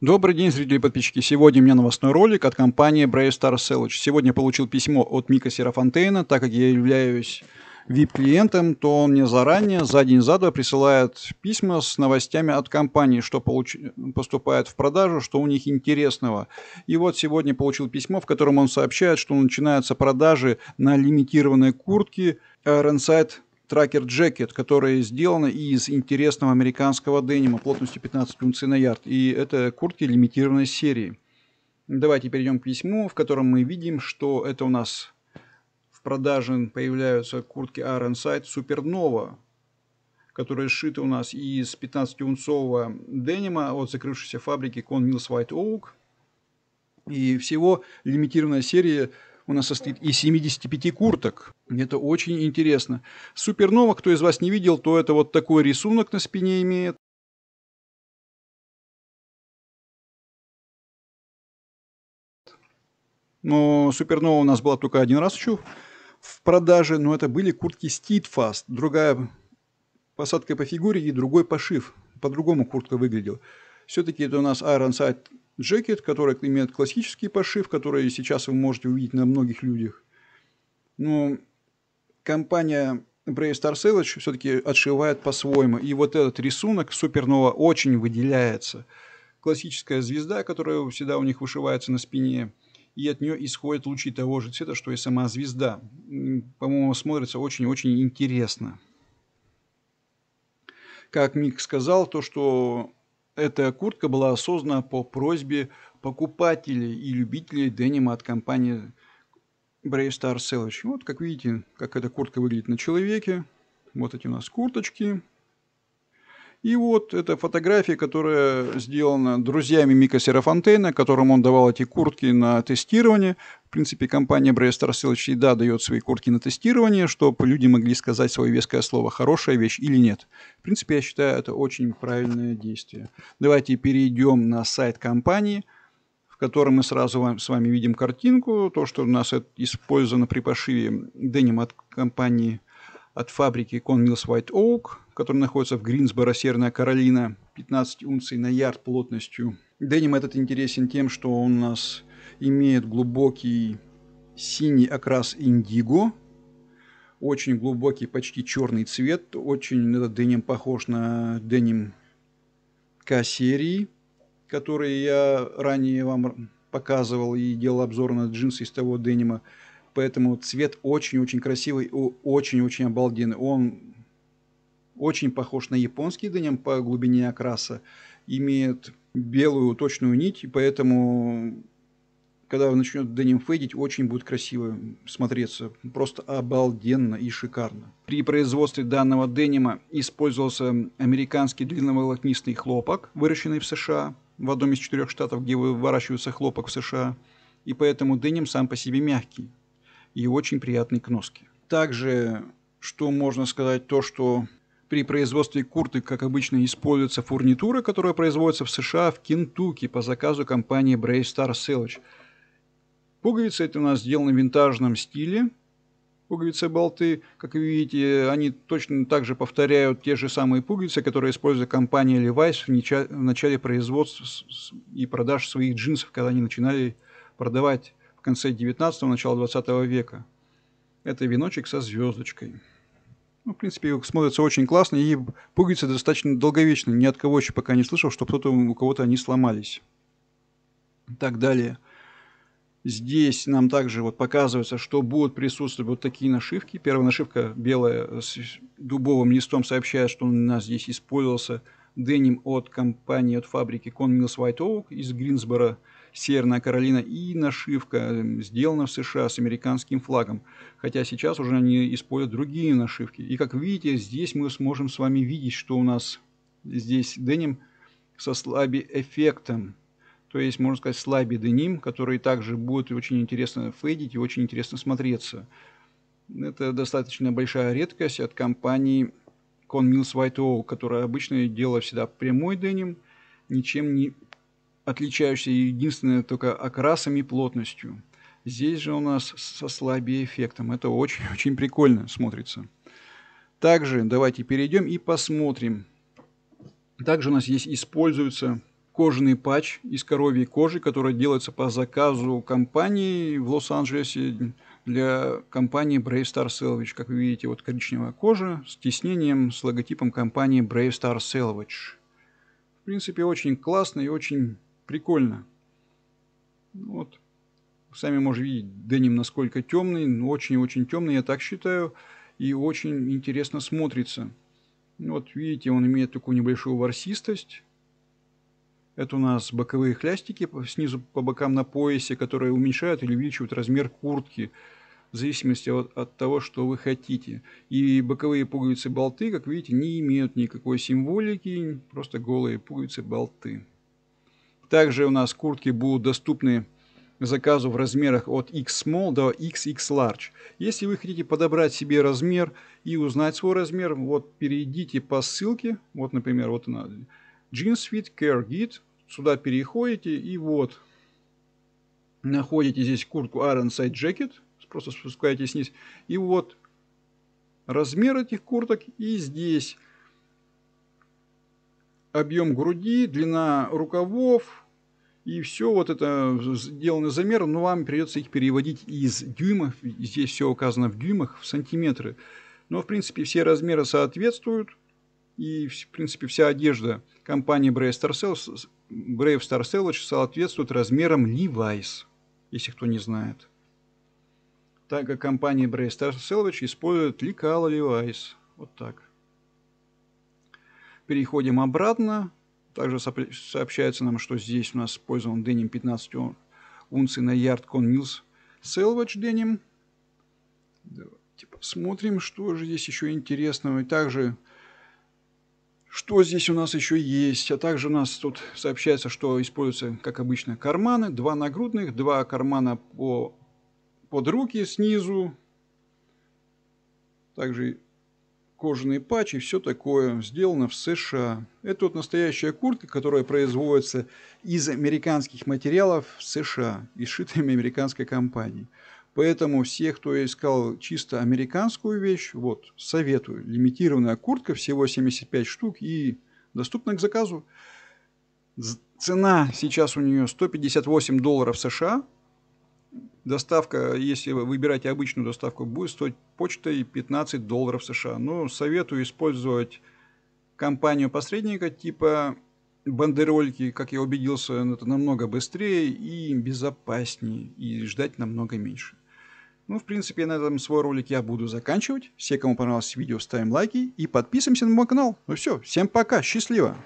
Добрый день, зрители и подписчики. Сегодня у меня новостной ролик от компании Brave Star Sellage. Сегодня получил письмо от Мика Серафонтейна, так как я являюсь VIP-клиентом, то он мне заранее, за день за два присылает письма с новостями от компании, что получ... поступает в продажу, что у них интересного. И вот сегодня получил письмо, в котором он сообщает, что начинаются продажи на лимитированные куртки RNSight Tracker Jacket, которая сделана из интересного американского денима плотностью 15 унций на ярд. И это куртки лимитированной серии. Давайте перейдем к письму, в котором мы видим, что это у нас в продаже появляются куртки Ironside Supernova, которые сшиты у нас из 15-унцового денима от закрывшейся фабрики Con Mills White Oak. И всего лимитированная серия у нас состоит из 75 курток. Это очень интересно. Супернова, кто из вас не видел, то это вот такой рисунок на спине имеет. Но Супернова у нас была только один раз еще в продаже, но это были куртки Steadfast. Другая посадка по фигуре и другой пошив. По-другому куртка выглядела. Все-таки это у нас Ironside Джекет, который имеет классический пошив, который сейчас вы можете увидеть на многих людях. Но ну, компания Brave Star Salvage все-таки отшивает по-своему. И вот этот рисунок супернова очень выделяется. Классическая звезда, которая всегда у них вышивается на спине, и от нее исходят лучи того же цвета, что и сама звезда. По-моему, смотрится очень-очень интересно. Как Мик сказал, то, что эта куртка была осознана по просьбе покупателей и любителей денима от компании Brave Star Selvage. Вот как видите, как эта куртка выглядит на человеке. Вот эти у нас курточки. И вот эта фотография, которая сделана друзьями Мика Серафонтейна, которым он давал эти куртки на тестирование принципе, компания Brave Star Silage всегда дает свои куртки на тестирование, чтобы люди могли сказать свое веское слово, хорошая вещь или нет. В принципе, я считаю, это очень правильное действие. Давайте перейдем на сайт компании, в котором мы сразу вам, с вами видим картинку, то, что у нас использовано при пошиве деним от компании от фабрики Conmills White Oak, которая находится в Гринсборо, Северная Каролина, 15 унций на ярд плотностью. Деним этот интересен тем, что он у нас имеет глубокий синий окрас индиго, очень глубокий, почти черный цвет, очень этот деним похож на деним К-серии, который я ранее вам показывал и делал обзор на джинсы из того денима. Поэтому цвет очень-очень красивый, очень-очень обалденный. Он очень похож на японский деним по глубине окраса, имеет белую точную нить, поэтому когда начнет Деним фейдить, очень будет красиво смотреться. Просто обалденно и шикарно. При производстве данного денима использовался американский длинноволокнистый хлопок, выращенный в США, в одном из четырех штатов, где выращивается хлопок в США. И поэтому деним сам по себе мягкий и очень приятный к носке. Также, что можно сказать, то, что при производстве курты, как обычно, используется фурнитура, которая производится в США в Кентукки по заказу компании Brave Star Silage – Пуговицы это у нас сделаны в винтажном стиле. Пуговицы-болты, как вы видите, они точно так же повторяют те же самые пуговицы, которые использует компания Levi's в, в начале производства и продаж своих джинсов, когда они начинали продавать в конце 19-го, начало 20 века. Это веночек со звездочкой. Ну, в принципе, смотрится очень классно, и пуговицы достаточно долговечны. Ни от кого еще пока не слышал, что кто-то у кого-то они сломались. Так далее. Здесь нам также вот показывается, что будут присутствовать вот такие нашивки. Первая нашивка белая с дубовым листом сообщает, что у нас здесь использовался деним от компании, от фабрики Conmills White Oak из Гринсбора, Северная Каролина. И нашивка эм, сделана в США с американским флагом. Хотя сейчас уже они используют другие нашивки. И как видите, здесь мы сможем с вами видеть, что у нас здесь деним со слаби эффектом то есть, можно сказать, слабый деним, который также будет очень интересно фейдить и очень интересно смотреться. Это достаточно большая редкость от компании Conmills White Oak, которая обычно делала всегда прямой деним, ничем не отличающийся единственное только окрасами и плотностью. Здесь же у нас со слабее эффектом. Это очень-очень прикольно смотрится. Также давайте перейдем и посмотрим. Также у нас здесь используется кожаный патч из коровьей кожи, который делается по заказу компании в Лос-Анджелесе для компании Brave Star Salvage. Как вы видите, вот коричневая кожа с тиснением, с логотипом компании Brave Star Salvage. В принципе, очень классно и очень прикольно. Ну вот. Сами можете видеть деним, насколько темный. очень-очень темный, я так считаю. И очень интересно смотрится. Ну вот видите, он имеет такую небольшую ворсистость. Это у нас боковые хлястики снизу по бокам на поясе, которые уменьшают или увеличивают размер куртки в зависимости от, от того, что вы хотите. И боковые пуговицы-болты, как видите, не имеют никакой символики, просто голые пуговицы-болты. Также у нас куртки будут доступны заказу в размерах от X small до XX large. Если вы хотите подобрать себе размер и узнать свой размер, вот перейдите по ссылке, вот, например, вот она, GeneSuite Care Git. Сюда переходите и вот находите здесь куртку Iron Side Jacket. Просто спускаетесь вниз. И вот размер этих курток. И здесь объем груди, длина рукавов. И все вот это сделаны замеры но вам придется их переводить из дюймов. Здесь все указано в дюймах, в сантиметры. Но, в принципе, все размеры соответствуют и, в принципе, вся одежда компании Brave Star Sellers, Brave Star Sellers соответствует размерам Levi's, если кто не знает. Так как компания Brave Star Sellers использует лекала Levi's. Вот так. Переходим обратно. Также сообщается нам, что здесь у нас использован деним 15 унций на Yard Con Mills Selvage деним. Давайте посмотрим, что же здесь еще интересного. И также что здесь у нас еще есть? А также у нас тут сообщается, что используются, как обычно, карманы. Два нагрудных, два кармана по, под руки снизу. Также кожаные патчи, все такое сделано в США. Это вот настоящая куртка, которая производится из американских материалов в США из шитыми американской компанией. Поэтому все, кто искал чисто американскую вещь, вот, советую. Лимитированная куртка, всего 75 штук и доступна к заказу. Цена сейчас у нее 158 долларов США. Доставка, если вы выбираете обычную доставку, будет стоить почтой 15 долларов США. Но советую использовать компанию-посредника типа бандерольки, как я убедился, это намного быстрее и безопаснее, и ждать намного меньше. Ну, в принципе, на этом свой ролик я буду заканчивать. Все, кому понравилось видео, ставим лайки и подписываемся на мой канал. Ну все, всем пока, счастливо!